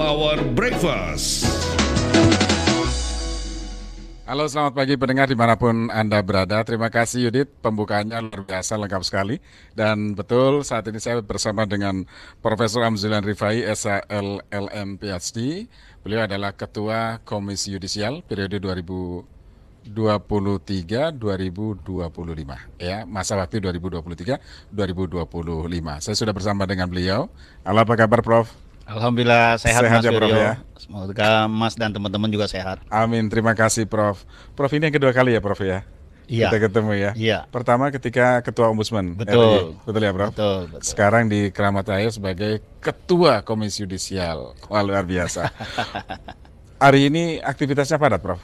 Power Breakfast. Halo, selamat pagi pendengar dimanapun Anda berada. Terima kasih Yudit, pembukaannya luar biasa lengkap sekali. Dan betul, saat ini saya bersama dengan Profesor Amzulan Rifai, SHL PhD. Beliau adalah Ketua Komisi Yudisial periode 2023-2025 ya masa waktu 2023-2025 saya sudah bersama dengan beliau halo apa kabar Prof Alhamdulillah sehat, sehat Mas ya, Prof, ya. Semoga Mas dan teman-teman juga sehat. Amin. Terima kasih Prof. Prof ini yang kedua kali ya Prof ya. Iya. Kita ketemu ya. Iya. Pertama ketika ketua ombudsman. Betul. RI. Betul ya, Prof? Betul, betul. Sekarang di Keramat Raya sebagai ketua Komisi Yudisial. Wah, luar biasa. Hari ini aktivitasnya padat, Prof.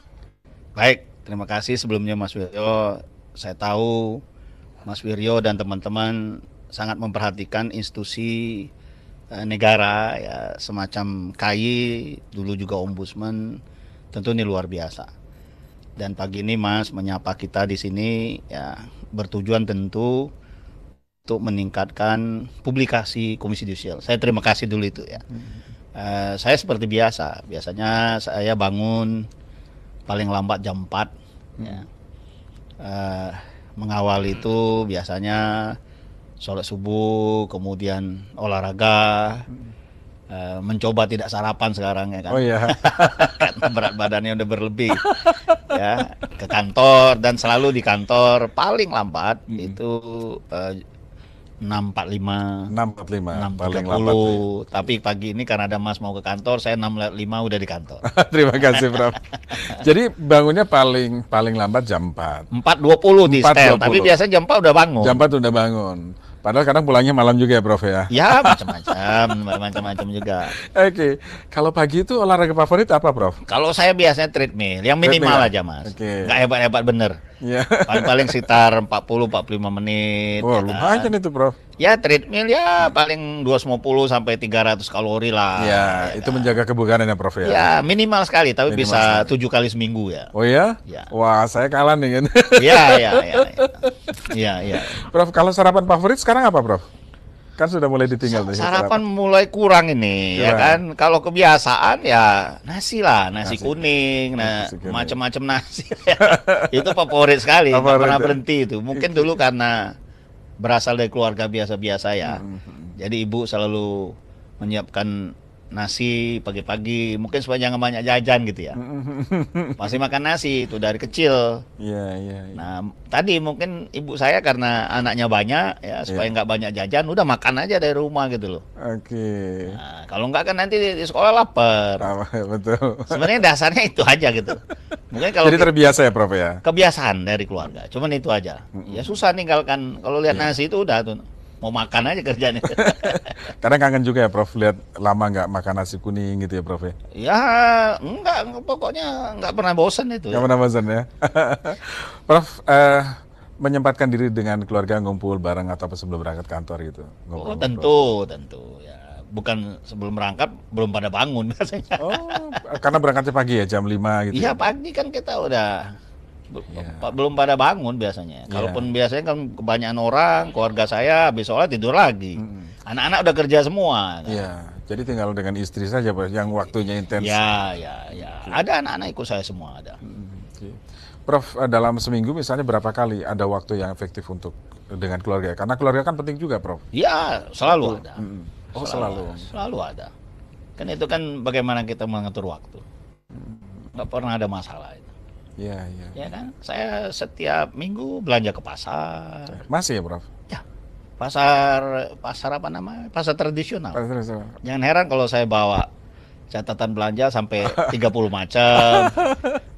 Baik, terima kasih sebelumnya Mas Wiryo. Saya tahu Mas Wiryo dan teman-teman sangat memperhatikan institusi Eh, negara ya semacam KAI dulu juga ombudsman tentu ini luar biasa dan pagi ini Mas menyapa kita di sini ya bertujuan tentu untuk meningkatkan publikasi Komisi Judisial. Saya terima kasih dulu itu ya. Hmm. Uh, saya seperti biasa, biasanya saya bangun paling lambat jam 4 ya. hmm. ya. Uh, mengawal itu biasanya sholat subuh, kemudian olahraga, eh, mencoba tidak sarapan sekarang ya kan. Oh iya. Kan berat badannya udah berlebih. ya, ke kantor dan selalu di kantor paling lambat hmm. itu uh, 645 645 paling lambat ya. tapi pagi ini karena ada Mas mau ke kantor saya 65 udah di kantor terima kasih Prof jadi bangunnya paling paling lambat jam 4 4.20 di stel tapi biasanya jam 4 udah bangun jam 4 udah bangun Padahal kadang pulangnya malam juga ya, Prof ya. Ya, macam-macam, macam-macam juga. Oke. Okay. Kalau pagi itu olahraga favorit apa, Prof? Kalau saya biasanya treadmill, yang minimal treadmill, ya? aja, Mas. Oke. Okay. Gak hebat-hebat bener. Iya. Paling-paling sekitar 40 45 menit. oh, ya lumayan kan? itu, Prof. Ya treadmill ya paling 250 sampai 300 kalori lah. Ya, ya itu kan? menjaga kebugaran ya Prof ya. Ya, minimal sekali tapi minimal bisa tujuh kali seminggu ya. Oh ya? ya? Wah, saya kalah nih kan. Iya, iya, iya. Iya, iya. Prof, kalau sarapan favorit sekarang apa Prof? Kan sudah mulai ditinggal Sa sarapan, sarapan mulai kurang ini kurang. ya iya. kan. Kalau kebiasaan ya nasi lah, nasi, nasi. kuning, nah macam-macam nasi. Macem -macem nasi itu favorit sekali, favorit. pernah ya? berhenti itu. Mungkin dulu karena berasal dari keluarga biasa-biasa ya. Mm -hmm. Jadi ibu selalu menyiapkan nasi pagi-pagi mungkin supaya jangan banyak jajan gitu ya masih makan nasi itu dari kecil ya, ya, ya. nah tadi mungkin ibu saya karena anaknya banyak ya supaya iya. nggak ya. banyak jajan udah makan aja dari rumah gitu loh oke okay. nah, kalau nggak kan nanti di, sekolah lapar betul sebenarnya dasarnya itu aja gitu mungkin kalau jadi terbiasa ya prof ya kebiasaan dari keluarga cuman itu aja ya susah ninggalkan kalau lihat ya. nasi itu udah tuh mau makan aja kerjanya. Karena kangen juga ya Prof, lihat lama nggak makan nasi kuning gitu ya Prof ya? Ya enggak, pokoknya nggak pernah bosan itu. Nggak ya. pernah bosan ya. Prof, eh, menyempatkan diri dengan keluarga ngumpul bareng atau apa sebelum berangkat kantor gitu? Ngumpul, oh tentu, tentu ya bukan sebelum berangkat belum pada bangun biasanya. Oh, karena berangkatnya pagi ya jam 5 gitu. Iya, ya? pagi kan kita udah yeah. belum pada bangun biasanya. Yeah. Kalaupun biasanya kan kebanyakan orang, keluarga saya habis sholat tidur lagi. Anak-anak mm. udah kerja semua. Kan? Iya, yeah. Jadi tinggal dengan istri saja Pak yang waktunya intens. Ya, ya, ya. Ada anak-anak ikut saya semua ada. Prof, eh, dalam seminggu misalnya berapa kali ada waktu yang efektif untuk eh, dengan keluarga? Karena keluarga kan penting juga, Prof. Ya, selalu ada. Oh, selalu. Selalu, selalu ada. Kan itu kan bagaimana kita mengatur waktu. Gak pernah ada masalah itu. Iya, iya. Ya kan? Saya setiap minggu belanja ke pasar. Masih ya, Prof? Ya. Pasar pasar apa namanya? Pasar tradisional. Pasar tradisional. Jangan heran kalau saya bawa catatan belanja sampai 30 macam.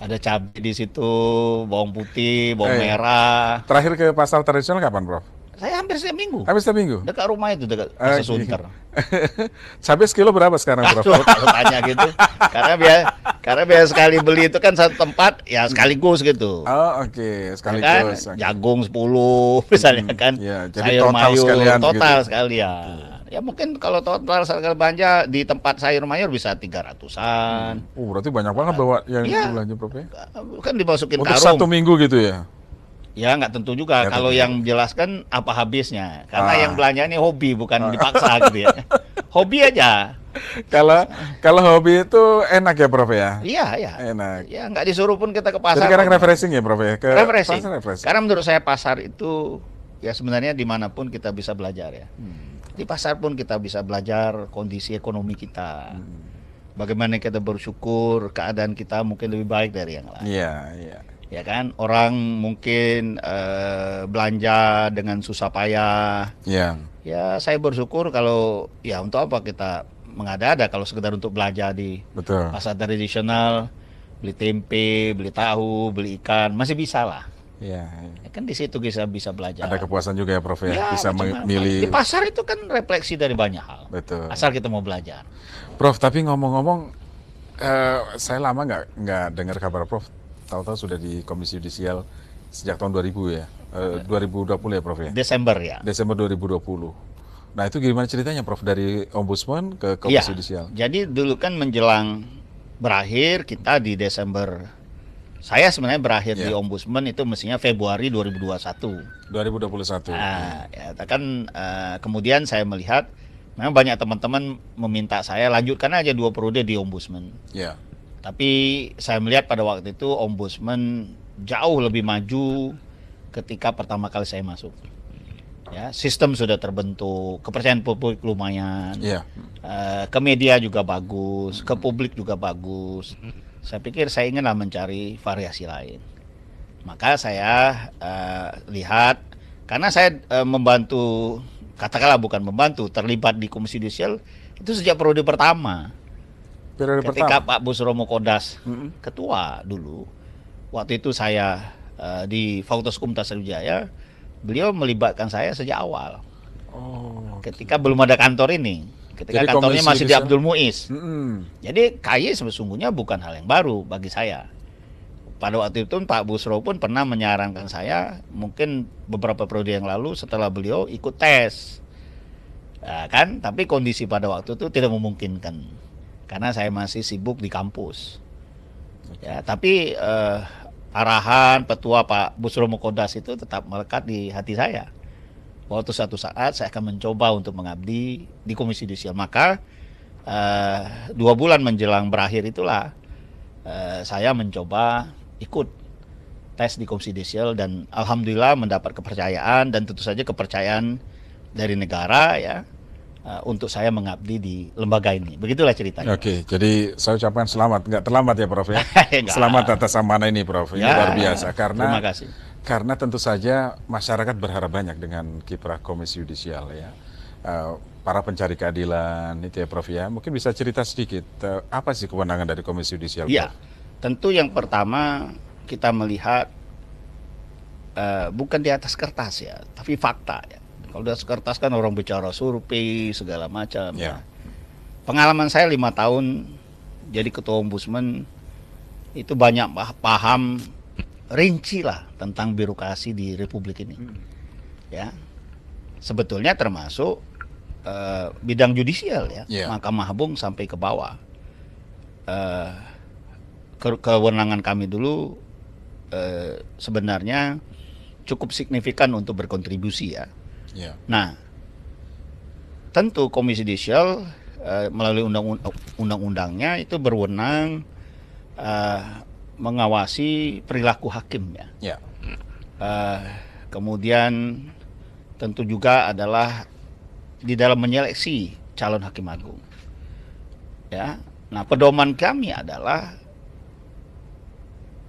Ada cabai di situ, bawang putih, bawang eh, iya. merah. Terakhir ke pasar tradisional kapan, Prof? Saya hampir setiap minggu. Hampir setiap minggu. Dekat rumah itu dekat okay. Ah, Sunter. Iya. Cabe sekilo berapa sekarang, Prof? kalau tanya gitu. karena biasa karena biasa sekali beli itu kan satu tempat ya sekaligus gitu. Oh, oke, okay. sekaligus. Kan, okay. Jagung sepuluh misalnya hmm, kan. Ya, jadi sayur total mayur, sekalian total gitu. sekalian. Ya mungkin kalau total sekali belanja di tempat sayur mayur bisa tiga ratusan. Uh Oh, berarti banyak banget bawa yang ya, belanja, Prof ya. Kan dimasukin Untuk karung. satu minggu gitu ya. Ya nggak tentu juga. Gak Kalau yang menjelaskan apa habisnya, karena ah. yang belanja ini hobi bukan ah. dipaksa gitu ya. Hobi aja kalau kalau hobi itu enak ya Prof ya? Iya, iya. Enak. Ya nggak disuruh pun kita ke pasar. Jadi sekarang refreshing ya Prof ya? Ke refreshing. Pasar refreshing. Karena menurut saya pasar itu ya sebenarnya dimanapun kita bisa belajar ya. Hmm. Di pasar pun kita bisa belajar kondisi ekonomi kita. Hmm. Bagaimana kita bersyukur keadaan kita mungkin lebih baik dari yang lain. Iya, iya ya kan orang mungkin uh, belanja dengan susah payah yeah. ya saya bersyukur kalau ya untuk apa kita mengada-ada kalau sekedar untuk belanja di Betul. pasar tradisional beli tempe beli tahu beli ikan masih bisa lah Ya, ya. ya kan di situ bisa bisa belajar. Ada kepuasan juga ya Prof ya, ya bisa memilih. Di pasar itu kan refleksi dari banyak hal. Betul. Asal kita mau belajar. Prof, tapi ngomong-ngomong eh, saya lama nggak nggak dengar kabar Prof tahu-tahu sudah di Komisi Yudisial sejak tahun 2000 ya, E, eh, 2020 ya Prof ya? Desember ya. Desember 2020. Nah itu gimana ceritanya Prof dari Ombudsman ke Komisi ya, Yudisial? Jadi dulu kan menjelang berakhir kita di Desember. Saya sebenarnya berakhir ya. di iya. Ombudsman itu mestinya Februari 2021. 2021. Nah, hmm. ya, kan eh, kemudian saya melihat memang banyak teman-teman meminta saya lanjutkan aja dua periode di Ombudsman. Ya tapi saya melihat pada waktu itu ombudsman jauh lebih maju ketika pertama kali saya masuk. Ya, sistem sudah terbentuk, kepercayaan publik lumayan, yeah. Iya. uh, ke media juga bagus, ke publik juga bagus. Saya pikir saya inginlah mencari variasi lain. Maka saya uh, lihat karena saya uh, membantu katakanlah bukan membantu terlibat di komisi judicial itu sejak periode pertama ketika pertama. Pak Busromo Kodas hmm. ketua dulu waktu itu saya uh, di Fakultas Kumta Jaya beliau melibatkan saya sejak awal oh, ketika okay. belum ada kantor ini ketika jadi kantornya masih di Abdul Muiz hmm. jadi KY sesungguhnya bukan hal yang baru bagi saya pada waktu itu Pak Busro pun pernah menyarankan saya mungkin beberapa periode yang lalu setelah beliau ikut tes nah, kan tapi kondisi pada waktu itu tidak memungkinkan karena saya masih sibuk di kampus. Ya, tapi eh, arahan petua Pak Busro Mukodas itu tetap melekat di hati saya. Waktu satu saat saya akan mencoba untuk mengabdi di Komisi Judisial. Maka eh, dua bulan menjelang berakhir itulah eh, saya mencoba ikut tes di Komisi Judisial dan alhamdulillah mendapat kepercayaan dan tentu saja kepercayaan dari negara ya uh, untuk saya mengabdi di lembaga ini. Begitulah ceritanya. Oke, jadi saya ucapkan selamat, nggak terlambat ya Prof ya. selamat atas amanah ini Prof, ini ya, luar biasa. Ya. karena terima kasih. Karena tentu saja masyarakat berharap banyak dengan kiprah Komisi Yudisial ya. Uh, para pencari keadilan itu ya Prof ya. Mungkin bisa cerita sedikit eh, apa sih kewenangan dari Komisi Yudisial? Iya. Tentu yang pertama kita melihat uh, bukan di atas kertas ya, tapi fakta ya. Kalau atas kertas kan orang bicara survei segala macam. Yeah. Ya. pengalaman saya lima tahun jadi ketua ombudsman itu banyak paham rinci lah tentang birokrasi di Republik ini. Hmm. Ya, sebetulnya termasuk uh, bidang judicial ya, yeah. Mahkamah Agung sampai ke bawah. Uh, ke kewenangan kami dulu uh, sebenarnya cukup signifikan untuk berkontribusi ya Yeah. Nah, tentu Komisi Judisial uh, melalui undang-undangnya itu berwenang uh, mengawasi perilaku hakim ya. Yeah. Iya. Uh, kemudian tentu juga adalah di dalam menyeleksi calon hakim agung. Ya. Nah, pedoman kami adalah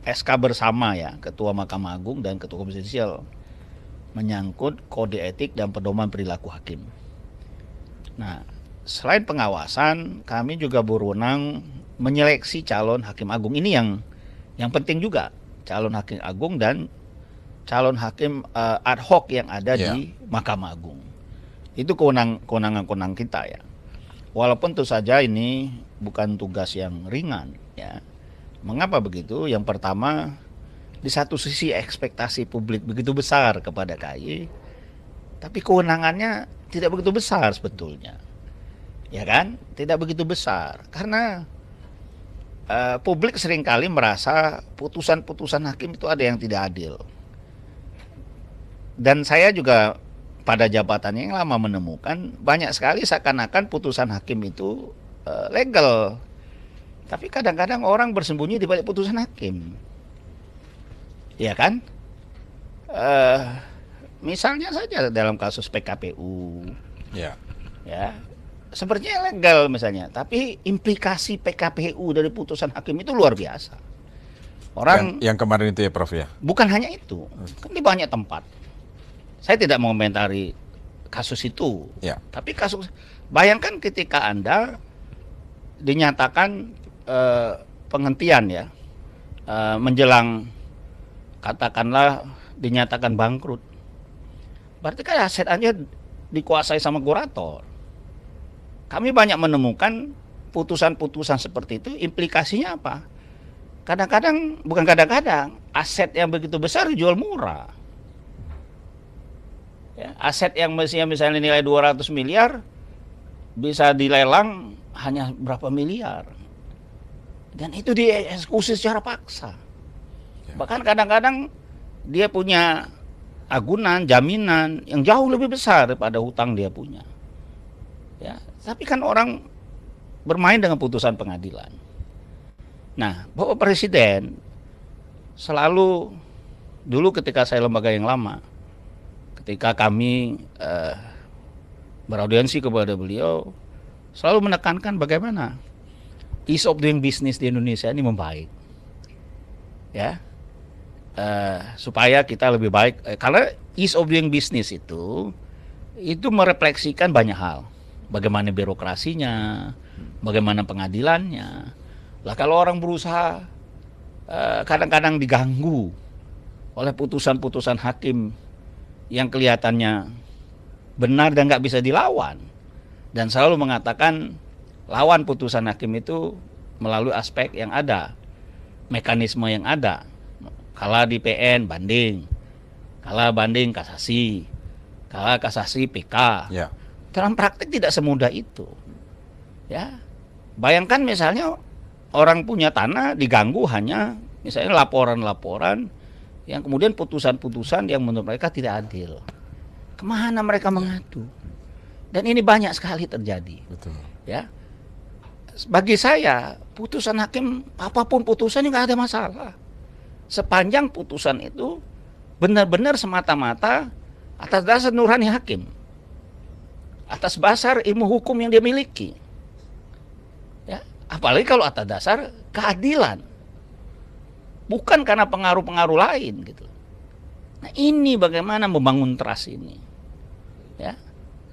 SK bersama ya, Ketua Mahkamah Agung dan Ketua Komisi Judisial menyangkut kode etik dan pedoman perilaku hakim. Nah, selain pengawasan, kami juga berwenang menyeleksi calon hakim agung. Ini yang yang penting juga, calon hakim agung dan calon hakim uh, ad hoc yang ada yeah. di ya. Mahkamah Agung. Itu kewenang kewenangan-kewenangan kita ya. Walaupun itu saja ini bukan tugas yang ringan ya. Mengapa begitu? Yang pertama, di satu sisi ekspektasi publik begitu besar kepada KY, tapi kewenangannya tidak begitu besar sebetulnya, ya kan? Tidak begitu besar karena uh, publik seringkali merasa putusan-putusan hakim itu ada yang tidak adil. Dan saya juga pada jabatannya yang lama menemukan banyak sekali seakan-akan putusan hakim itu uh, legal, tapi kadang-kadang orang bersembunyi di balik putusan hakim ya kan? Uh, misalnya saja dalam kasus PKPU, ya, ya sepertinya legal misalnya, tapi implikasi PKPU dari putusan hakim itu luar biasa. Orang yang, yang kemarin itu ya, Prof ya. Bukan hanya itu, hmm. kan di banyak tempat. Saya tidak mengomentari kasus itu, ya. tapi kasus bayangkan ketika anda dinyatakan uh, penghentian ya uh, menjelang katakanlah dinyatakan bangkrut berarti kan aset aja dikuasai sama kurator kami banyak menemukan putusan-putusan seperti itu implikasinya apa kadang-kadang bukan kadang-kadang aset yang begitu besar dijual murah ya, aset yang mestinya misalnya nilai 200 miliar bisa dilelang hanya berapa miliar dan itu dieksekusi secara paksa Ya. Bahkan kadang-kadang dia punya agunan, jaminan yang jauh lebih besar daripada hutang dia punya. Ya, tapi kan orang bermain dengan putusan pengadilan. Nah, Bapak Presiden selalu dulu ketika saya lembaga yang lama, ketika kami eh, beraudiensi kepada beliau, selalu menekankan bagaimana ease of doing business di Indonesia ini membaik. Ya, Eh, supaya kita lebih baik uh, karena ease of doing business itu itu merefleksikan banyak hal bagaimana birokrasinya bagaimana pengadilannya lah kalau orang berusaha eh, kadang-kadang uh, diganggu oleh putusan-putusan hakim yang kelihatannya benar dan nggak bisa dilawan dan selalu mengatakan lawan putusan hakim itu melalui aspek yang ada mekanisme yang ada kalah di PN banding kalah banding kasasi kalah kasasi PK ya. dalam praktik tidak semudah itu ya bayangkan misalnya orang punya tanah diganggu hanya misalnya laporan-laporan yang kemudian putusan-putusan yang menurut mereka tidak adil kemana mereka mengadu dan ini banyak sekali terjadi Betul. ya bagi saya putusan hakim apapun putusannya nggak ada masalah sepanjang putusan itu benar-benar semata-mata atas dasar nurani hakim atas dasar ilmu hukum yang dia miliki ya apalagi kalau atas dasar keadilan bukan karena pengaruh-pengaruh lain gitu nah ini bagaimana membangun trust ini ya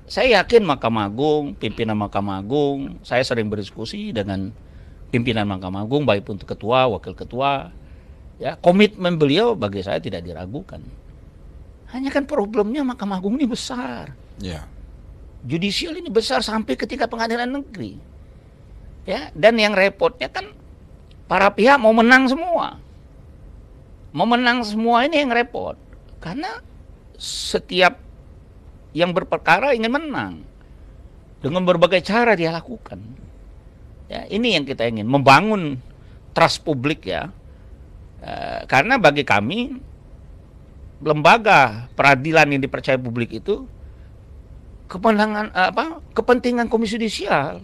saya yakin Mahkamah Agung pimpinan Mahkamah Agung saya sering berdiskusi dengan pimpinan Mahkamah Agung baik untuk ketua wakil ketua Ya, komitmen beliau bagi saya tidak diragukan. Hanya kan problemnya Mahkamah Agung ini besar. Ya. Judicial ini besar sampai ketika pengadilan negeri. Ya, dan yang repotnya kan para pihak mau menang semua. Mau menang semua ini yang repot. Karena setiap yang berperkara ingin menang dengan berbagai cara dia lakukan. Ya, ini yang kita ingin membangun trust publik ya Eh, karena bagi kami lembaga peradilan yang dipercaya publik itu kemenangan eh, apa kepentingan komisi judisial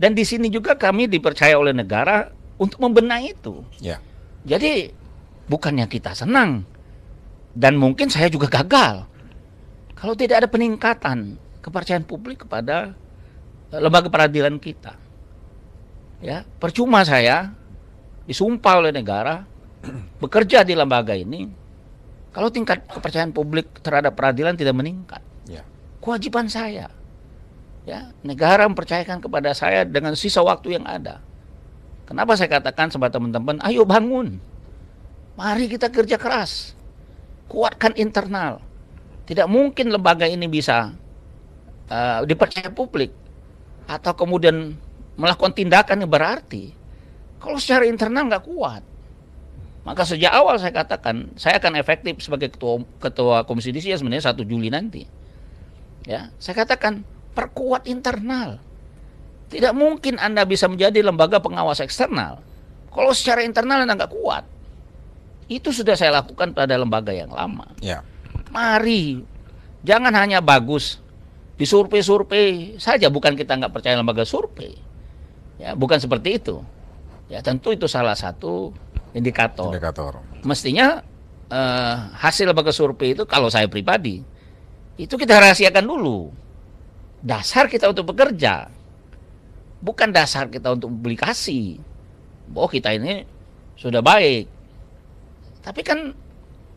dan di sini juga kami dipercaya oleh negara untuk membenahi itu. Ya. Jadi bukannya kita senang dan mungkin saya juga gagal kalau tidak ada peningkatan kepercayaan publik kepada eh, lembaga peradilan kita. Ya, percuma saya disumpah oleh negara bekerja di lembaga ini kalau tingkat kepercayaan publik terhadap peradilan tidak meningkat ya. kewajiban saya ya negara mempercayakan kepada saya dengan sisa waktu yang ada kenapa saya katakan sama teman-teman ayo bangun mari kita kerja keras kuatkan internal tidak mungkin lembaga ini bisa uh, dipercaya publik atau kemudian melakukan tindakan yang berarti kalau secara internal nggak kuat, maka sejak awal saya katakan saya akan efektif sebagai ketua ketua komisi disi ya sebenarnya 1 Juli nanti. Ya, saya katakan perkuat internal. Tidak mungkin Anda bisa menjadi lembaga pengawas eksternal kalau secara internal Anda nggak kuat. Itu sudah saya lakukan pada lembaga yang lama. Ya. Mari, jangan hanya bagus di survei-survei saja. Bukan kita nggak percaya lembaga survei, ya bukan seperti itu. Ya tentu itu salah satu indikator. Indikator. Mestinya eh, hasil lembaga survei itu kalau saya pribadi itu kita rahasiakan dulu. Dasar kita untuk bekerja, bukan dasar kita untuk publikasi. bahwa kita ini sudah baik, tapi kan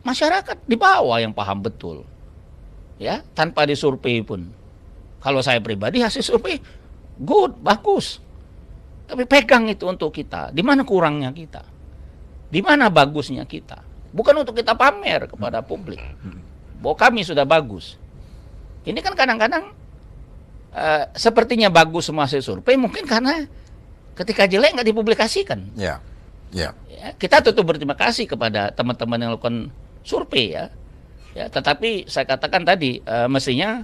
masyarakat di bawah yang paham betul, ya tanpa disurvei pun. Kalau saya pribadi hasil survei good, bagus. Tapi pegang itu untuk kita. Di mana kurangnya kita? Di mana bagusnya kita? Bukan untuk kita pamer kepada hmm. publik hmm. bahwa kami sudah bagus. Ini kan kadang-kadang uh, sepertinya bagus semua hasil survei mungkin karena ketika jelek nggak dipublikasikan. Ya. Ya. Ya, kita tentu berterima kasih kepada teman-teman yang lakukan survei ya. Ya, tetapi saya katakan tadi uh, mestinya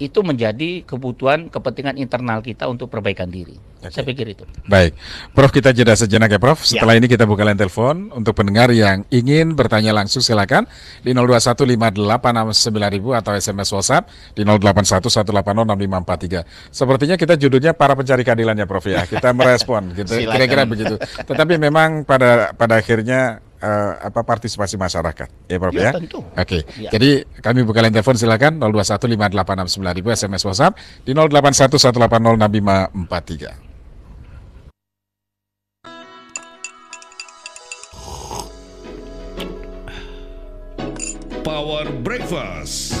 itu menjadi kebutuhan kepentingan internal kita untuk perbaikan diri. Okay. Saya pikir itu. Baik, Prof kita jeda sejenak ya Prof. Ya. Setelah ya. ini kita buka line telepon untuk pendengar yang ingin bertanya langsung silakan di 0215869000 atau SMS WhatsApp di 0811806543. Sepertinya kita judulnya para pencari keadilan ya Prof ya. Kita merespon gitu. Kira-kira begitu. Tetapi memang pada pada akhirnya uh, apa partisipasi masyarakat ya Prof ya. ya? Tentu. Oke. Okay. Ya. Jadi kami buka line telepon silakan 0215869000 SMS WhatsApp di 0811806543. Power Breakfast.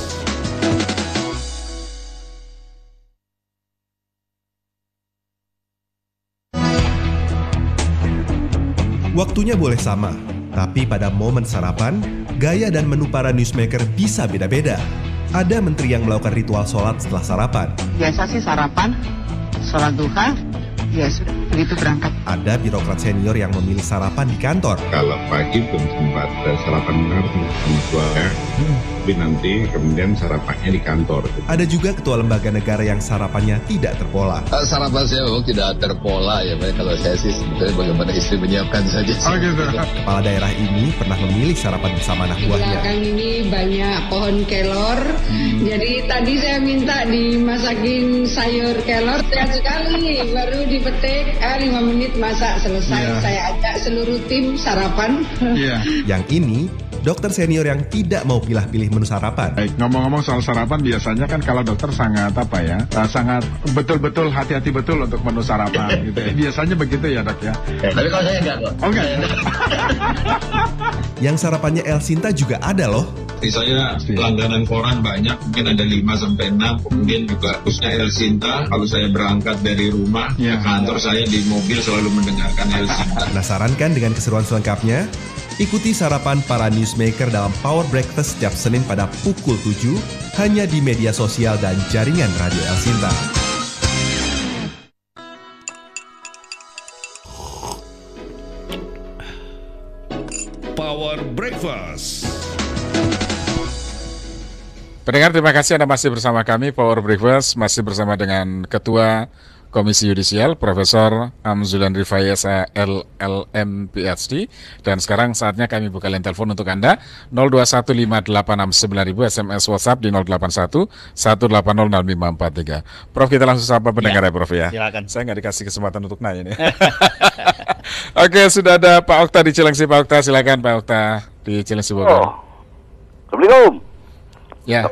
Waktunya boleh sama, tapi pada momen sarapan, gaya dan menu para newsmaker bisa beda-beda. Ada menteri yang melakukan ritual sholat setelah sarapan. Biasa sih sarapan, sholat duha, ya sudah begitu berangkat. Ada birokrat senior yang memilih sarapan di kantor. Kalau pagi belum sempat eh, sarapan bareng sama keluarga, hmm. tapi nanti kemudian sarapannya di kantor. Ada juga ketua lembaga negara yang sarapannya tidak terpola. Uh, sarapan saya memang tidak terpola ya, Pak. Kalau saya sih sebetulnya bagaimana istri menyiapkan saja. Oke. Oh, gitu. Kepala daerah ini pernah memilih sarapan bersama anak buahnya. Belakang ini banyak pohon kelor, hmm. jadi tadi saya minta dimasakin sayur kelor. Sehat sekali baru dipetik eh, lima menit masak selesai yeah. saya ajak seluruh tim sarapan. Yeah. yang ini dokter senior yang tidak mau pilih-pilih menu sarapan. ngomong-ngomong soal sarapan biasanya kan kalau dokter sangat apa ya, eh, sangat betul-betul hati-hati betul untuk menu sarapan gitu ya. Biasanya begitu ya dok ya. Eh, tapi kalau saya enggak kok. Oke. yang sarapannya El Sinta juga ada loh. Misalnya langganan koran banyak, mungkin ada 5 sampai 6. Kemudian juga khususnya El Sinta, kalau saya berangkat dari rumah ya. ke kantor saya di mobil selalu mendengarkan El Sinta. Penasaran kan dengan keseruan selengkapnya? Ikuti sarapan para newsmaker dalam Power Breakfast setiap Senin pada pukul 7 hanya di media sosial dan jaringan Radio El Sinta. Power Breakfast. Pendengar terima kasih Anda masih bersama kami Power Breakfast masih bersama dengan Ketua Komisi Yudisial Profesor Amzulan Rifayasa LLM PhD dan sekarang saatnya kami buka line telepon untuk Anda 0215869000, SMS WhatsApp di 081-1800543. Prof kita langsung sapa pendengar ya, ya Prof ya. Silakan. Saya nggak dikasih kesempatan untuk nanya nih. Oke, sudah ada Pak Okta di Cilengsi. Pak Okta, silakan Pak Okta di Cilengsi Bogor. Oh. Assalamualaikum. Ya.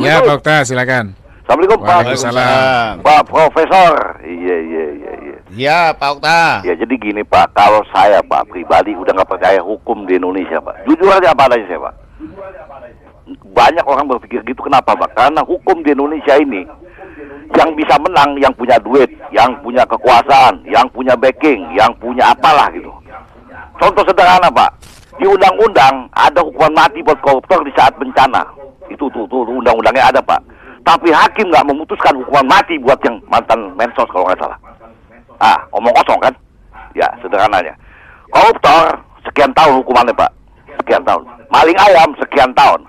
Ya, Pak Okta, silakan. Assalamualaikum Pak. Waalaikumsalam. Pak Profesor. Iya, iya, iya, iya, iya. Pak Okta. Ya, jadi gini Pak, kalau saya Pak pribadi udah nggak percaya hukum di Indonesia Pak. Jujur aja apa aja saya Pak. Banyak orang berpikir gitu kenapa Pak? Karena hukum di Indonesia ini yang bisa menang yang punya duit, yang punya kekuasaan, yang punya backing, yang punya apalah gitu. Contoh sederhana Pak, di undang-undang ada hukuman mati buat koruptor di saat bencana itu tuh, tuh undang-undangnya ada pak. Tapi hakim nggak memutuskan hukuman mati buat yang mantan mensos kalau nggak salah. Ah, omong kosong kan? Ya, sederhananya. Koruptor sekian tahun hukumannya pak, sekian tahun. Maling ayam sekian tahun.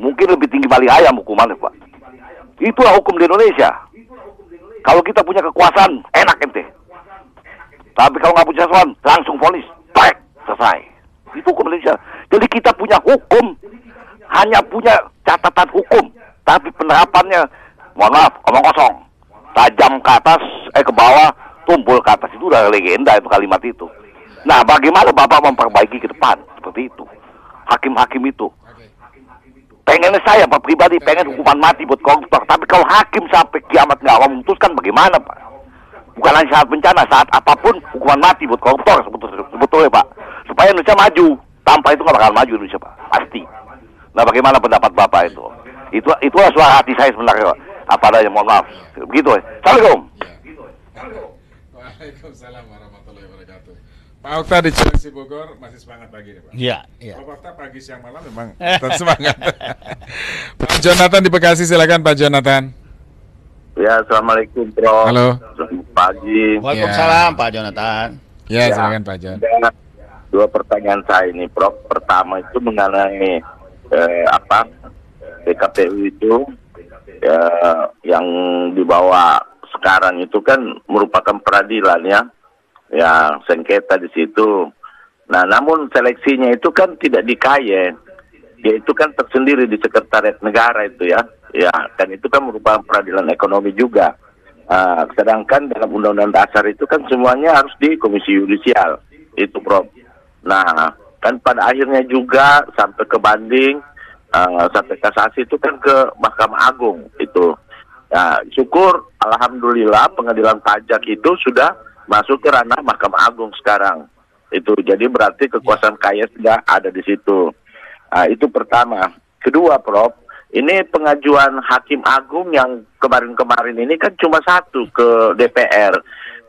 Mungkin lebih tinggi maling ayam hukumannya pak. Itulah hukum di Indonesia. Kalau kita punya kekuasaan, enak ente. Tapi kalau nggak punya kekuasaan, langsung vonis, tek, selesai. Itu hukum Indonesia. Jadi kita punya hukum hanya punya catatan hukum, tapi penerapannya, mohon maaf, omong kosong. Tajam ke atas, eh ke bawah, tumpul ke atas itu udah legenda itu kalimat itu. Nah, bagaimana Bapak memperbaiki ke depan seperti itu? Hakim-hakim itu. Pengennya saya Pak pribadi pengen hukuman mati buat koruptor, tapi kalau hakim sampai kiamat nggak memutuskan bagaimana Pak? Bukan hanya saat bencana, saat apapun hukuman mati buat koruptor sebetulnya Pak. Supaya Indonesia maju. Tanpa itu nggak bakal maju Indonesia Pak, pasti. Nah, bagaimana pendapat Bapak itu? Itu itulah suara hati saya sebenarnya. Apa ada yang mohon maaf. Begitu. Eh. Assalamualaikum. Waalaikumsalam warahmatullahi wabarakatuh. Pak Okta di Cilengsi Bogor masih semangat pagi nih Pak. Iya, Ya. Pak Okta pagi siang malam memang tetap semangat. Pak Jonathan di Bekasi silakan Pak Jonathan. Ya, assalamualaikum Bro. Halo. Selamat pagi. Waalaikumsalam ya. Pak Jonathan. Ya, ya, silakan Pak Jon. Dua pertanyaan saya ini, Prof. Pertama itu mengenai eh, apa PKPU itu eh, yang dibawa sekarang itu kan merupakan peradilan ya yang sengketa di situ. Nah, namun seleksinya itu kan tidak di KAYE. itu kan tersendiri di Sekretariat Negara itu ya. Ya, dan itu kan merupakan peradilan ekonomi juga. Uh, sedangkan dalam Undang-Undang Dasar itu kan semuanya harus di Komisi Yudisial. Itu, Prof. Nah, kan pada akhirnya juga sampai ke banding uh, sampai kasasi itu kan ke Mahkamah Agung itu ya, syukur alhamdulillah pengadilan pajak itu sudah masuk ke ranah Mahkamah Agung sekarang itu jadi berarti kekuasaan kaya sudah ada di situ nah, itu pertama kedua Prof ini pengajuan hakim agung yang kemarin-kemarin ini kan cuma satu ke DPR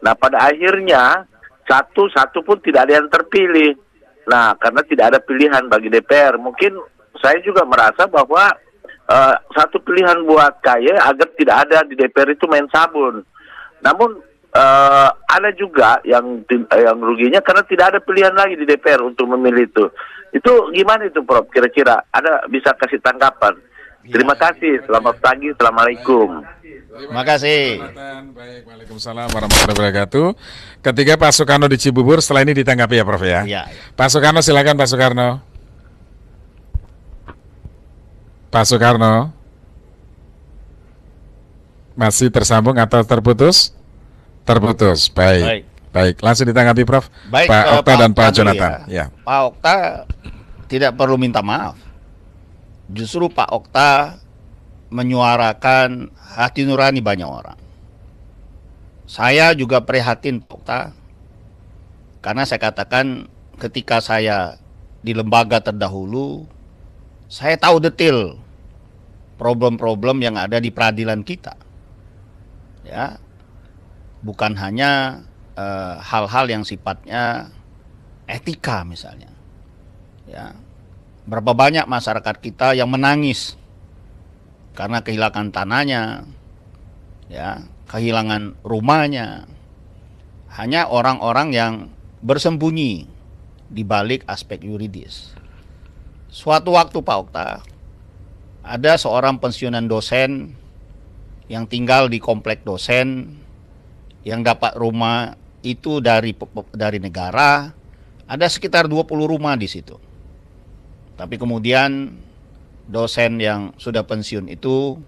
nah pada akhirnya satu satu pun tidak ada yang terpilih Nah, karena tidak ada pilihan bagi DPR, mungkin saya juga merasa bahwa uh, satu pilihan buat KY agar tidak ada di DPR itu main sabun. Namun uh, ada juga yang eh, yang ruginya karena tidak ada pilihan lagi di DPR untuk memilih itu. Itu gimana itu Prof? Kira-kira ada bisa kasih tanggapan? Iya, Terima iya, kasih. Iya. Selamat pagi. Assalamualaikum. Terima kasih. Baik, Waalaikumsalam warahmatullahi wabarakatuh. Ketika Pak Soekarno di Cibubur, setelah ini ditanggapi ya Prof ya. ya. Pak Soekarno silakan Pak Soekarno. Pak Soekarno. Masih tersambung atau terputus? Terputus. Baik. Baik, Baik. langsung ditanggapi Prof. Baik, Pak eh, Okta Pak dan Pak ya. Jonathan. Ya. ya. Pak Okta tidak perlu minta maaf. Justru Pak Okta menyuarakan hati nurani banyak orang. Saya juga prihatin, Pokta karena saya katakan ketika saya di lembaga terdahulu, saya tahu detail problem-problem yang ada di peradilan kita. Ya, bukan hanya eh, hal-hal uh, yang sifatnya etika misalnya. Ya, berapa banyak masyarakat kita yang menangis karena kehilangan tanahnya, ya, kehilangan rumahnya. Hanya orang-orang yang bersembunyi di balik aspek yuridis. Suatu waktu Pak Okta, ada seorang pensiunan dosen yang tinggal di komplek dosen yang dapat rumah itu dari dari negara ada sekitar 20 rumah di situ. Tapi kemudian dosen yang sudah pensiun itu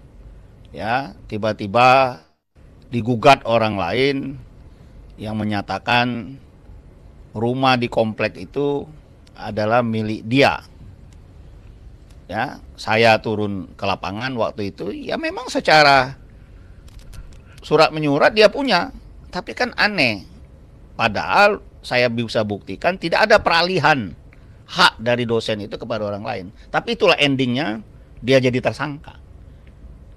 ya tiba-tiba digugat orang lain yang menyatakan rumah di komplek itu adalah milik dia. Ya, saya turun ke lapangan waktu itu ya memang secara surat menyurat dia punya, tapi kan aneh. Padahal saya bisa buktikan tidak ada peralihan hak dari dosen itu kepada orang lain. Tapi itulah endingnya dia jadi tersangka.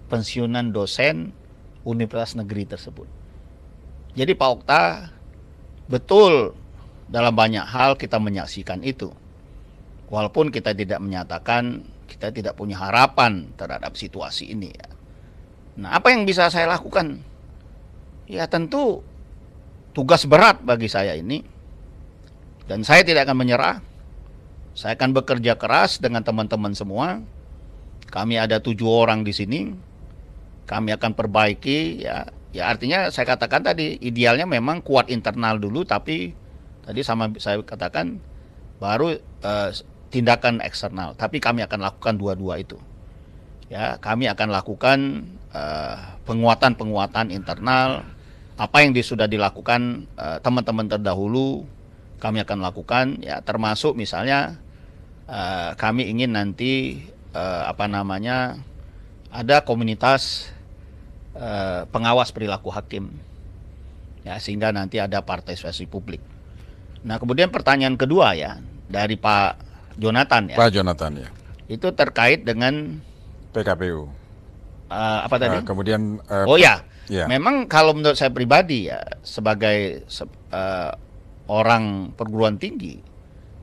Pensiunan dosen Universitas Negeri tersebut. Jadi Pak Okta betul dalam banyak hal kita menyaksikan itu. Walaupun kita tidak menyatakan kita tidak punya harapan terhadap situasi ini ya. Nah, apa yang bisa saya lakukan? Ya tentu tugas berat bagi saya ini. Dan saya tidak akan menyerah saya akan bekerja keras dengan teman-teman semua. Kami ada tujuh orang di sini. Kami akan perbaiki ya. Ya artinya saya katakan tadi idealnya memang kuat internal dulu tapi tadi sama saya katakan baru eh, tindakan eksternal. Tapi kami akan lakukan dua-dua itu. Ya, kami akan lakukan eh, penguatan-penguatan eh, internal. Apa yang sudah dilakukan eh, teman-teman eh, terdahulu kami akan lakukan ya termasuk misalnya uh, kami ingin nanti uh, apa namanya ada komunitas uh, pengawas perilaku hakim ya sehingga nanti ada partisipasi publik. Nah kemudian pertanyaan kedua ya dari Pak Jonathan ya. Pak Jonathan ya. Itu terkait dengan PKPU. Uh, apa tadi? Uh, kemudian. Uh, oh ya. ya, Memang kalau menurut saya pribadi ya sebagai uh, orang perguruan tinggi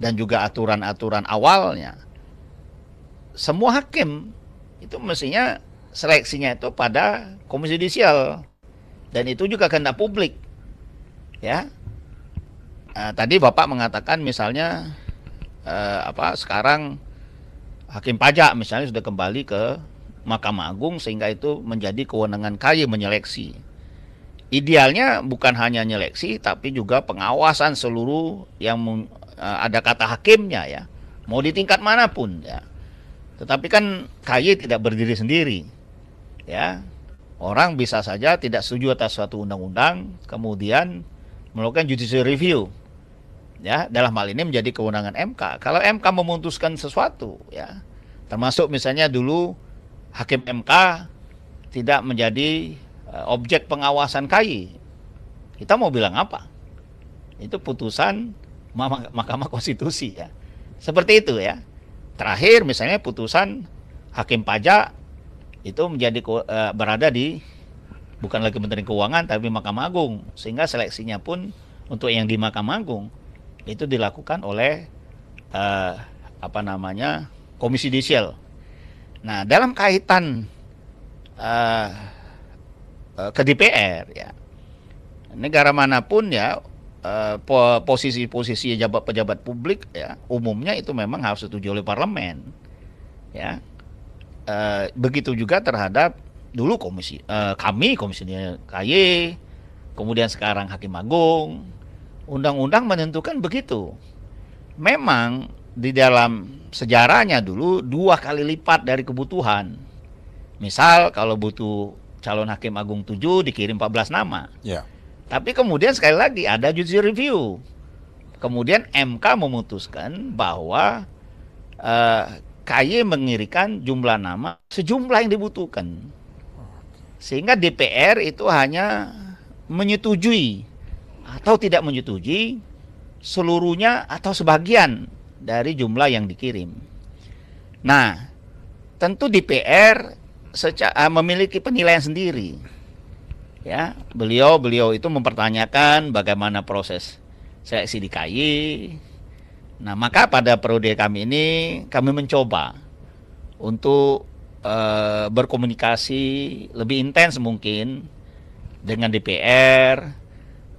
dan juga aturan-aturan awalnya. Semua hakim itu mestinya seleksinya itu pada komisi judisial dan itu juga kehendak publik. Ya. Nah, tadi Bapak mengatakan misalnya eh, apa sekarang hakim pajak misalnya sudah kembali ke Mahkamah Agung sehingga itu menjadi kewenangan KY menyeleksi. Idealnya bukan hanya nyeleksi tapi juga pengawasan seluruh yang Eh, ada kata hakimnya ya. Mau di tingkat manapun ya. Tetapi kan KY tidak berdiri sendiri. Ya. Orang bisa saja tidak setuju atas suatu undang-undang kemudian melakukan judicial review. Ya, dalam hal ini menjadi kewenangan MK. Kalau MK memutuskan sesuatu ya, termasuk misalnya dulu hakim MK tidak menjadi eh, objek pengawasan KAI. Kita mau bilang apa? Itu putusan Mahkamah Konstitusi ya. Seperti itu ya. Terakhir misalnya putusan hakim pajak itu menjadi e, berada di bukan lagi Menteri Keuangan tapi Mahkamah Agung sehingga seleksinya pun untuk yang di Mahkamah Agung itu dilakukan oleh uh, apa namanya Komisi Disial. Nah dalam kaitan uh, ke DPR ya negara manapun ya Eh, posisi posisi-posisi jabat pejabat publik ya umumnya itu memang harus setuju oleh parlemen ya uh, begitu juga terhadap dulu komisi uh, kami komisinya KY kemudian sekarang Hakim Agung undang-undang menentukan begitu memang di dalam sejarahnya dulu dua kali lipat dari kebutuhan misal kalau butuh calon hakim agung 7 dikirim 14 nama yeah tapi kemudian sekali lagi ada judicial review. Kemudian MK memutuskan bahwa eh, KY mengirikan jumlah nama sejumlah yang dibutuhkan. Sehingga DPR itu hanya menyetujui atau tidak menyetujui seluruhnya atau sebagian dari jumlah yang dikirim. Nah, tentu DPR eh, memiliki penilaian sendiri ya beliau beliau itu mempertanyakan bagaimana proses seleksi di KI nah maka pada periode kami ini kami mencoba untuk e, berkomunikasi lebih intens mungkin dengan DPR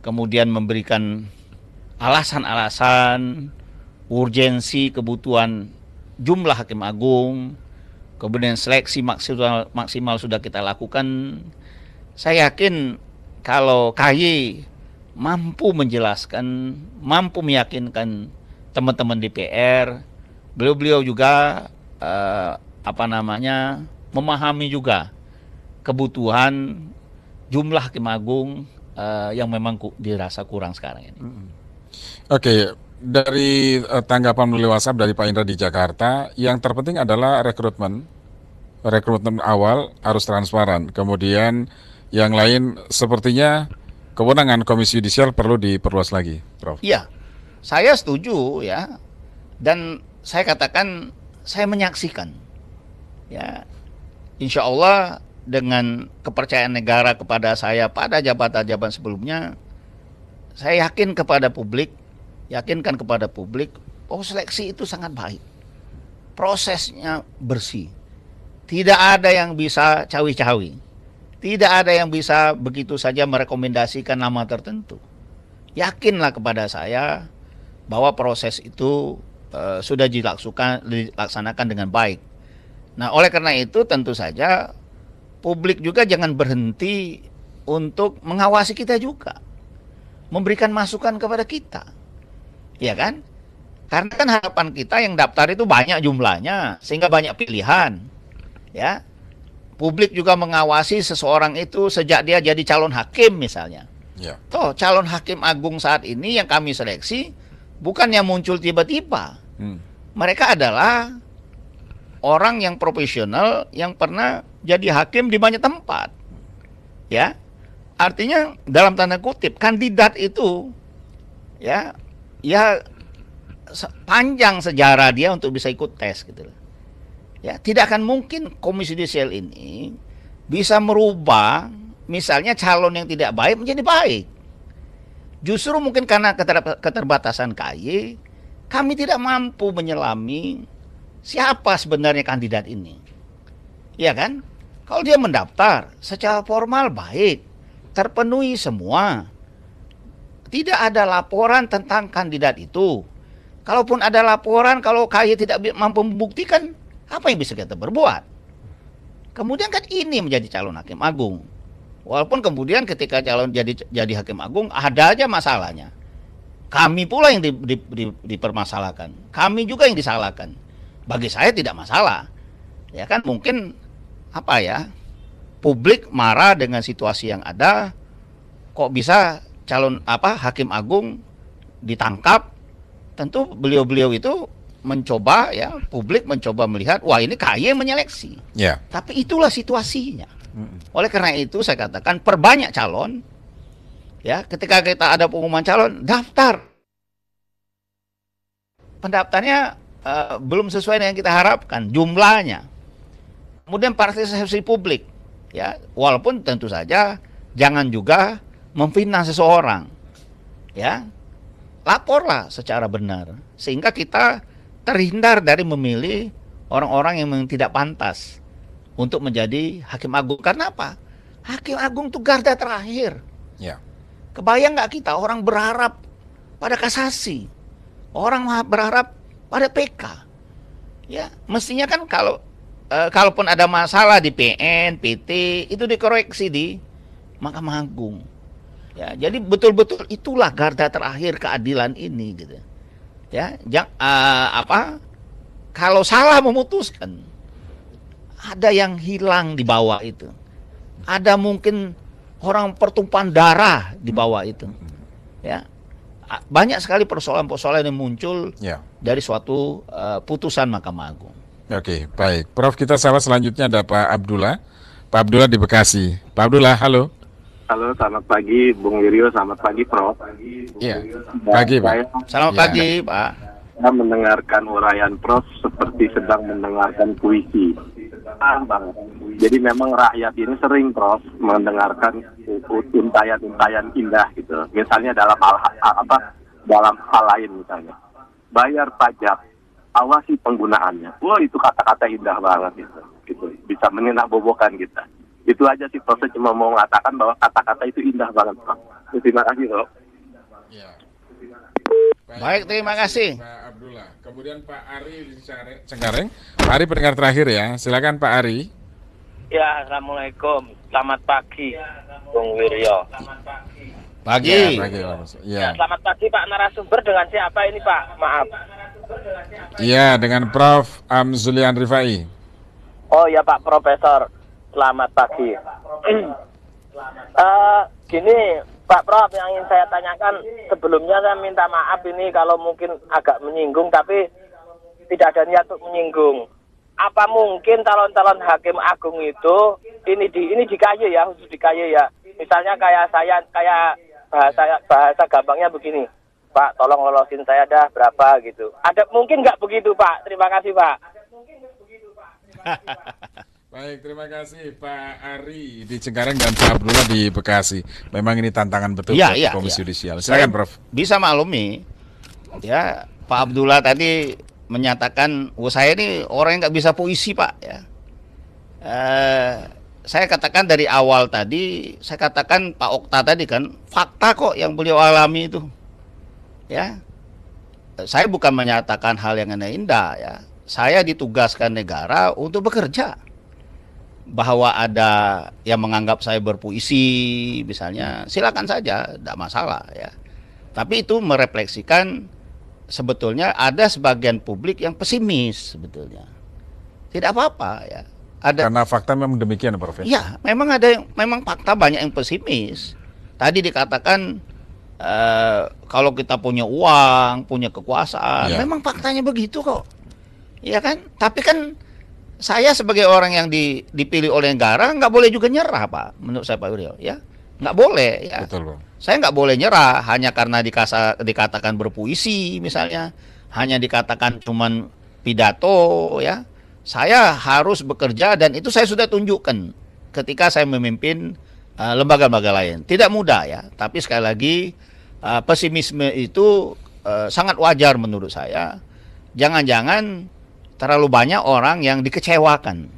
kemudian memberikan alasan-alasan urgensi kebutuhan jumlah hakim agung kemudian seleksi maksimal maksimal sudah kita lakukan saya yakin kalau KY mampu menjelaskan, mampu meyakinkan teman-teman DPR, beliau-beliau juga eh, apa namanya memahami juga kebutuhan jumlah kemagung eh, yang memang ku, dirasa kurang sekarang ini. Oke, okay dari eh, tanggapan melalui WhatsApp dari Pak Indra di Jakarta, yang terpenting adalah rekrutmen. Rekrutmen awal harus transparan. Kemudian yang lain sepertinya kewenangan Komisi Yudisial perlu diperluas lagi, Prof. Iya, saya setuju ya, dan saya katakan saya menyaksikan, ya, insya Allah dengan kepercayaan negara kepada saya pada jabatan-jabatan sebelumnya, saya yakin kepada publik, yakinkan kepada publik, oh seleksi itu sangat baik, prosesnya bersih, tidak ada yang bisa cawi-cawi tidak ada yang bisa begitu saja merekomendasikan nama tertentu. Yakinlah kepada saya bahwa proses itu e, sudah dilaksukan dilaksanakan dengan baik. Nah, oleh karena itu tentu saja publik juga jangan berhenti untuk mengawasi kita juga. Memberikan masukan kepada kita. Ya kan? Karena kan harapan kita yang daftar itu banyak jumlahnya sehingga banyak pilihan. Ya publik juga mengawasi seseorang itu sejak dia jadi calon hakim misalnya. Ya. Toh calon hakim agung saat ini yang kami seleksi bukan yang muncul tiba-tiba. Hmm. Mereka adalah orang yang profesional yang pernah jadi hakim di banyak tempat. Ya. Artinya dalam tanda kutip kandidat itu ya ya panjang sejarah dia untuk bisa ikut tes gitu loh. Ya, tidak akan mungkin komisi judisial ini bisa merubah misalnya calon yang tidak baik menjadi baik. Justru mungkin karena keterbatasan KY, kami tidak mampu menyelami siapa sebenarnya kandidat ini. Ya kan? Kalau dia mendaftar secara formal baik, terpenuhi semua. Tidak ada laporan tentang kandidat itu. Kalaupun ada laporan, kalau KY tidak mampu membuktikan, apa yang bisa kita berbuat? Kemudian kan ini menjadi calon hakim agung. Walaupun kemudian ketika calon jadi jadi hakim agung ada aja masalahnya. Kami pula yang di, di, di, dipermasalahkan. Kami juga yang disalahkan. Bagi saya tidak masalah. Ya kan mungkin apa ya? Publik marah dengan situasi yang ada. Kok bisa calon apa hakim agung ditangkap? Tentu beliau-beliau itu mencoba ya publik mencoba melihat wah ini KAY menyeleksi. ya Tapi itulah situasinya. Oleh karena itu saya katakan perbanyak calon ya ketika kita ada pengumuman calon daftar pendaftarnya uh, belum sesuai dengan yang kita harapkan jumlahnya. Kemudian partisipasi publik ya walaupun tentu saja jangan juga memfitnah seseorang ya laporlah secara benar sehingga kita terhindar dari memilih orang-orang yang tidak pantas untuk menjadi hakim agung. Karena apa? Hakim agung itu garda terakhir. Ya. Kebayang nggak kita orang berharap pada kasasi, orang berharap pada PK. Ya, mestinya kan kalau e, kalaupun ada masalah di PN, PT itu dikoreksi di Mahkamah Agung. Ya, jadi betul-betul itulah garda terakhir keadilan ini gitu ya uh, apa kalau salah memutuskan ada yang hilang di bawah itu ada mungkin orang pertumpahan darah di bawah itu ya banyak sekali persoalan-persoalan yang muncul ya. dari suatu uh, putusan Mahkamah Agung. Oke, baik. Prof, kita sama selanjutnya ada Pak Abdullah. Pak Abdullah di Bekasi. Pak Abdullah, halo. Halo, selamat pagi Bung Wirio, selamat pagi Prof. Iya. Pagi, Pak. selamat iya. pagi, Pak. Saya mendengarkan uraian Prof seperti sedang mendengarkan puisi. Bang. Jadi memang rakyat ini sering Prof mendengarkan untayan-untayan indah gitu. Misalnya dalam hal apa dalam hal lain misalnya. Bayar pajak, awasi penggunaannya. Wah, itu kata-kata indah banget gitu. gitu. Bisa menenang bobokan kita. Gitu itu aja sih proses cuma mau mengatakan bahwa kata-kata itu indah banget Pak. Terima kasih Pak. Ya. Baik, terima kasih. Pak Abdullah. Kemudian Pak Ari di Cengkareng. Pak Ari pendengar terakhir ya. Silakan Pak Ari. Ya, Assalamualaikum. Selamat pagi, Bung Wiryo. Selamat pagi. Pagi. Ya, pagi ya. ya, selamat pagi Pak narasumber dengan siapa ini Pak? Maaf. Iya, dengan Prof Amzulian Rifai. Oh ya Pak Profesor. Selamat pagi. uh, gini, Pak Prof, yang ingin saya tanyakan sebelumnya saya minta maaf ini kalau mungkin agak menyinggung, tapi tidak ada niat untuk menyinggung. Apa mungkin calon-calon hakim agung itu ini di ini di kayu ya, khusus di kayu ya. Misalnya kayak saya kayak bahasa bahasa gampangnya begini. Pak, tolong lolosin saya dah berapa gitu. Ada mungkin nggak begitu Pak? Terima kasih Pak. Ada mungkin nggak begitu Pak. Terima kasih Pak. Baik, terima kasih Pak Ari di Cengkareng dan Pak Abdullah di Bekasi. Memang ini tantangan betul ya, ya, Komisi ya. Yudisial. Silakan, Prof. Bisa maklumi, ya Pak Abdullah tadi menyatakan, wah saya ini orang yang nggak bisa puisi Pak. Ya. Eh, saya katakan dari awal tadi, saya katakan Pak Okta tadi kan, fakta kok yang beliau alami itu. Ya, saya bukan menyatakan hal yang indah ya. Saya ditugaskan negara untuk bekerja bahwa ada yang menganggap saya berpuisi misalnya silakan saja tidak masalah ya tapi itu merefleksikan sebetulnya ada sebagian publik yang pesimis sebetulnya tidak apa-apa ya ada karena fakta memang demikian Prof. Ya, iya, memang ada yang memang fakta banyak yang pesimis. Tadi dikatakan eh, kalau kita punya uang, punya kekuasaan, ya. memang faktanya begitu kok. ya kan? Tapi kan saya sebagai orang yang di, dipilih oleh negara nggak boleh juga nyerah pak menurut saya pak Uriel ya nggak boleh ya Betul, saya nggak boleh nyerah hanya karena dikasa, dikatakan berpuisi misalnya hanya dikatakan cuman pidato ya saya harus bekerja dan itu saya sudah tunjukkan ketika saya memimpin eh, lembaga-lembaga uh, lain tidak mudah ya tapi sekali lagi uh, pesimisme itu uh, sangat wajar menurut saya jangan-jangan terlalu banyak orang yang dikecewakan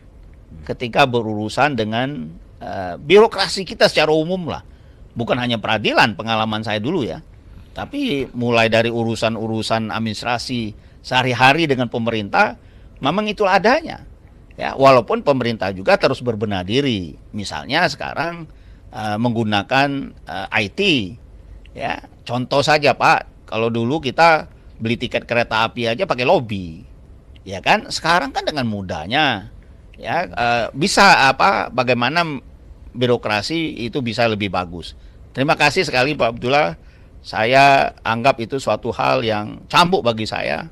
ketika berurusan dengan uh, birokrasi kita secara umum lah. Bukan hanya peradilan, pengalaman saya dulu ya. Tapi mulai dari urusan-urusan administrasi sehari-hari dengan pemerintah, memang itu adanya. Ya, walaupun pemerintah juga terus berbenah diri. Misalnya sekarang uh, menggunakan uh, eh, IT. Ya, contoh saja Pak, kalau dulu kita beli tiket kereta api aja pakai lobby ya kan sekarang kan dengan mudahnya ya uh, bisa apa bagaimana birokrasi itu bisa lebih bagus terima kasih sekali Pak Abdullah saya anggap itu suatu hal yang cambuk bagi saya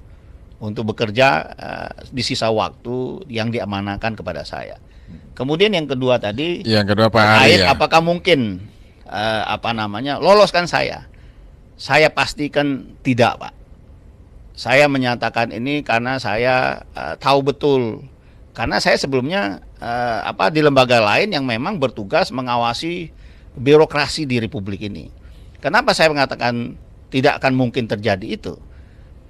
untuk bekerja uh, di sisa waktu yang diamanakan kepada saya kemudian yang kedua tadi yang kedua Pak Ari ya. apakah mungkin uh, apa namanya loloskan saya saya pastikan tidak Pak saya menyatakan ini karena saya uh, tahu betul karena saya sebelumnya uh, apa di lembaga lain yang memang bertugas mengawasi birokrasi di republik ini. Kenapa saya mengatakan tidak akan mungkin terjadi itu?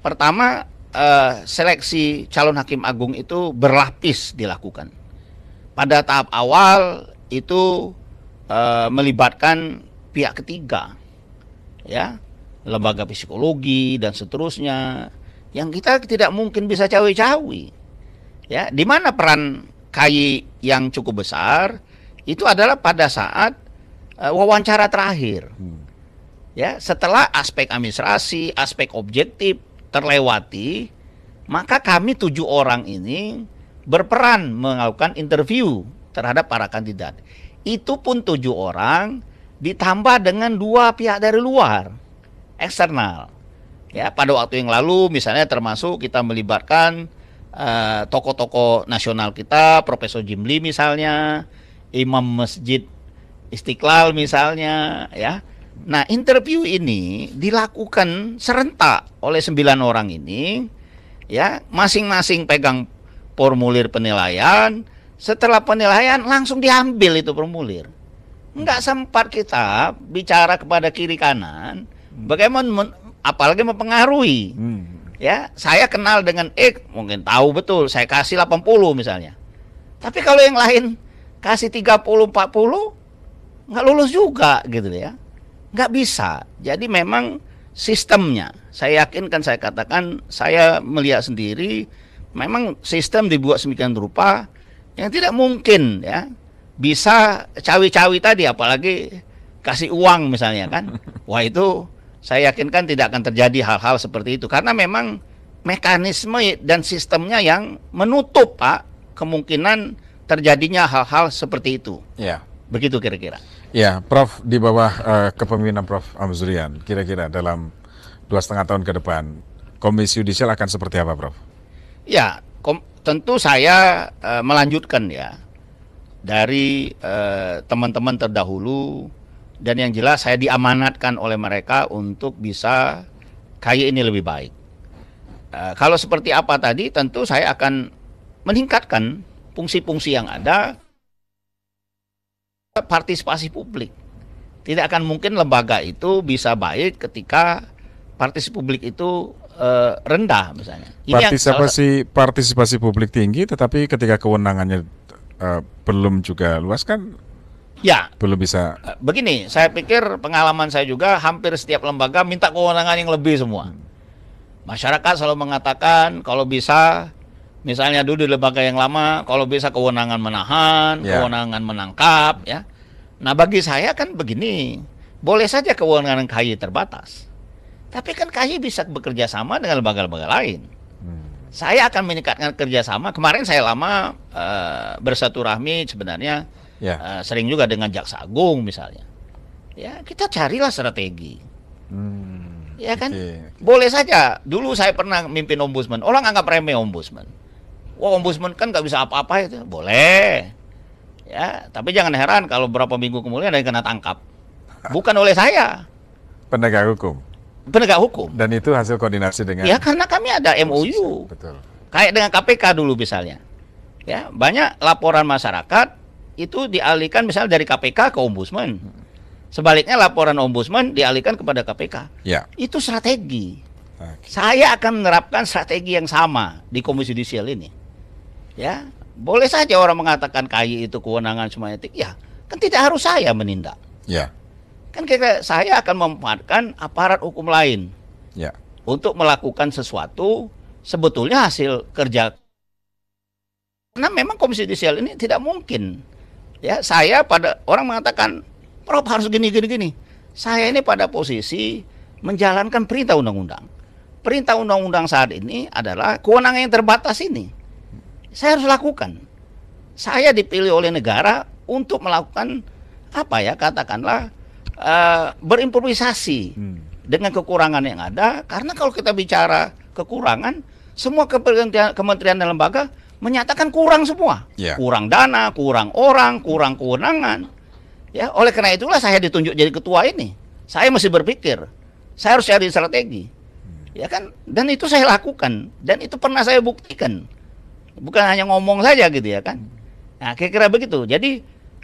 Pertama, uh, seleksi calon hakim agung itu berlapis dilakukan. Pada tahap awal itu uh, melibatkan pihak ketiga. Ya lembaga psikologi dan seterusnya yang kita tidak mungkin bisa cawe-cawe. Ya, di mana peran KAI yang cukup besar itu adalah pada saat uh, wawancara terakhir. Hmm. Ya, setelah aspek administrasi, aspek objektif terlewati, maka kami tujuh orang ini berperan melakukan interview terhadap para kandidat. Itu pun tujuh orang ditambah dengan dua pihak dari luar eksternal. Ya, pada waktu yang lalu misalnya termasuk kita melibatkan eh, toko-toko uh, nasional kita, Profesor Jimli misalnya, Imam Masjid Istiqlal misalnya, ya. Nah, interview ini dilakukan serentak oleh sembilan orang ini, ya, masing-masing pegang formulir penilaian. Setelah penilaian langsung diambil itu formulir. Enggak sempat kita bicara kepada kiri kanan, bagaimana apalagi mempengaruhi. Hmm. Ya, saya kenal dengan X, mungkin tahu betul, saya kasih 80 misalnya. Tapi kalau yang lain kasih 30 40 nggak lulus juga gitu ya. Nggak bisa. Jadi memang sistemnya. Saya yakin kan saya katakan saya melihat sendiri memang sistem dibuat semikian rupa yang tidak mungkin ya bisa cawi-cawi tadi apalagi kasih uang misalnya kan. Wah itu saya yakinkan tidak akan terjadi hal-hal seperti itu karena memang mekanisme dan sistemnya yang menutup Pak kemungkinan terjadinya hal-hal seperti itu. Ya. Begitu kira-kira. Ya, Prof di bawah uh, kepemimpinan Prof Amzurian, kira-kira dalam dua setengah tahun ke depan Komisi Yudisial akan seperti apa, Prof? Ya, tentu saya uh, melanjutkan ya dari eh, teman-teman uh, teman -teman terdahulu dan yang jelas saya diamanatkan oleh mereka untuk bisa kaya ini lebih baik. E, kalau seperti apa tadi, tentu saya akan meningkatkan fungsi-fungsi yang ada, partisipasi publik. Tidak akan mungkin lembaga itu bisa baik ketika partisipasi publik itu uh, rendah misalnya. partisipasi yang, partisipasi publik tinggi, tetapi ketika kewenangannya uh, belum juga luas kan Ya. Belum bisa. Begini, saya pikir pengalaman saya juga hampir setiap lembaga minta kewenangan yang lebih semua. Masyarakat selalu mengatakan kalau bisa misalnya dulu di lembaga yang lama kalau bisa kewenangan menahan, ya. kewenangan menangkap ya. Nah, bagi saya kan begini. Boleh saja kewenangan KAI terbatas. Tapi kan KAI bisa bekerja sama dengan lembaga-lembaga lain. Hmm. Saya akan meningkatkan kerjasama. Kemarin saya lama uh, eh, bersatu rahmi sebenarnya ya. uh, sering juga dengan jaksa agung misalnya ya kita carilah strategi hmm, ya kan okay. boleh saja dulu saya pernah mimpin ombudsman orang anggap remeh ombudsman wah ombudsman kan nggak bisa apa-apa itu boleh ya tapi jangan heran kalau berapa minggu kemudian ada yang kena tangkap bukan oleh saya penegak hukum penegak hukum dan itu hasil koordinasi dengan ya karena kami ada MOU betul kayak dengan KPK dulu misalnya ya banyak laporan masyarakat itu dialihkan misalnya dari KPK ke ombudsman. Sebaliknya laporan ombudsman dialihkan kepada KPK. Ya. Itu strategi. Okay. Saya akan menerapkan strategi yang sama di Komisi Judisial ini. Ya, boleh saja orang mengatakan KY itu kewenangan semua etik. Ya, kan tidak harus saya menindak. Ya. Kan kira saya akan memanfaatkan aparat hukum lain. Ya. Untuk melakukan sesuatu sebetulnya hasil kerja karena memang komisi judisial ini tidak mungkin Ya, saya pada orang mengatakan, "Prof harus gini gini gini." Saya ini pada posisi menjalankan perintah undang-undang. Perintah undang-undang saat ini adalah kewenangan yang terbatas ini. Saya harus lakukan. Saya dipilih oleh negara untuk melakukan apa ya katakanlah uh, berimprovisasi hmm. dengan kekurangan yang ada karena kalau kita bicara kekurangan semua kementerian kementerian dan lembaga menyatakan kurang semua, ya. kurang dana, kurang orang, kurang kewenangan. Ya, oleh karena itulah saya ditunjuk jadi ketua ini. Saya masih berpikir, saya harus cari strategi. Hmm. Ya kan? Dan itu saya lakukan dan itu pernah saya buktikan. Bukan hanya ngomong saja gitu ya kan. Hmm. Nah, kira-kira begitu. Jadi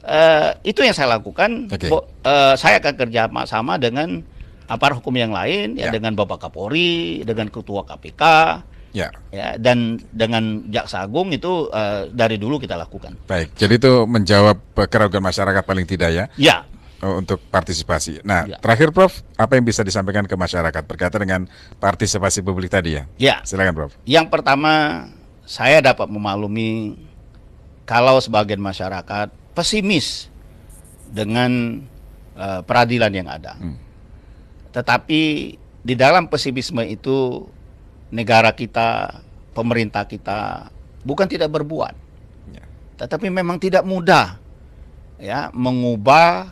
uh, itu yang saya lakukan. Okay. Bo, uh, saya akan kerja sama dengan aparat hukum yang lain ya, ya. dengan Bapak Kapolri, dengan Ketua KPK, Ya. ya dan dengan jaksa agung itu uh, dari dulu kita lakukan. Baik, jadi itu menjawab keraguan masyarakat paling tidak ya. Ya. Oh, untuk partisipasi. Nah, ya. terakhir Prof, apa yang bisa disampaikan ke masyarakat berkaitan dengan partisipasi publik tadi ya? Ya. Silakan Prof. Yang pertama, saya dapat memaklumi kalau sebagian masyarakat pesimis dengan uh, peradilan yang ada. Hmm. Tetapi di dalam pesimisme itu negara kita, pemerintah kita bukan tidak berbuat, ya. tetapi memang tidak mudah ya mengubah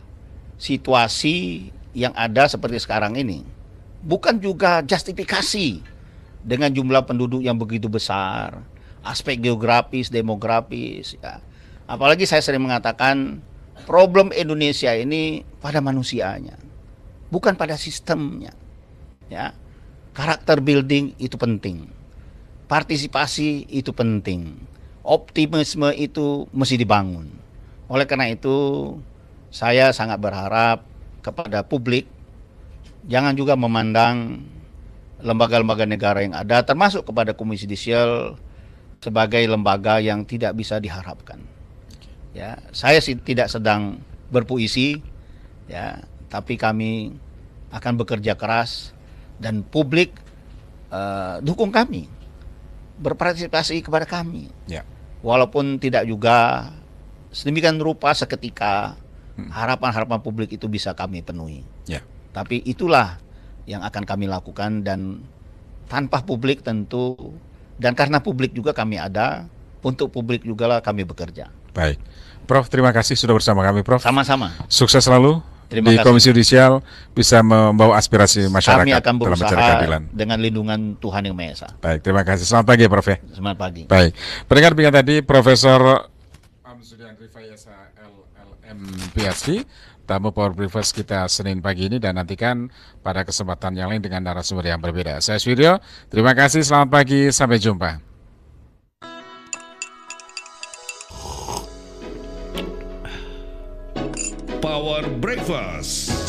situasi yang ada seperti sekarang ini. Bukan juga justifikasi dengan jumlah penduduk yang begitu besar, aspek geografis, demografis, ya. apalagi saya sering mengatakan problem Indonesia ini pada manusianya, bukan pada sistemnya, ya Karakter building itu penting. Partisipasi itu penting. Optimisme itu mesti dibangun. Oleh karena itu, saya sangat berharap kepada publik jangan juga memandang lembaga-lembaga negara yang ada termasuk kepada komisi judicial sebagai lembaga yang tidak bisa diharapkan. Ya, saya sih tidak sedang berpuisi ya, tapi kami akan bekerja keras dan publik uh, dukung kami, berpartisipasi kepada kami. Ya. Walaupun tidak juga sedemikian rupa seketika hmm. harapan-harapan publik itu bisa kami penuhi. Ya. Tapi itulah yang akan kami lakukan dan tanpa publik tentu dan karena publik juga kami ada, untuk publik juga lah kami bekerja. Baik. Prof, terima kasih sudah bersama kami, Prof. Sama-sama. Sukses selalu Terima di kasih. Komisi Yudisial bisa membawa aspirasi masyarakat Kami akan dalam mencari keadilan. dengan lindungan Tuhan Yang Maha Esa. Baik, terima kasih. Selamat pagi, Prof. Ya. Selamat pagi. Baik, pendengar bicara tadi Profesor Amsudian Rifayasa LLM PhD tamu Power Breakfast kita Senin pagi ini dan nantikan pada kesempatan yang lain dengan narasumber yang berbeda. Saya Suryo, terima kasih, selamat pagi, sampai jumpa. Power Breakfast.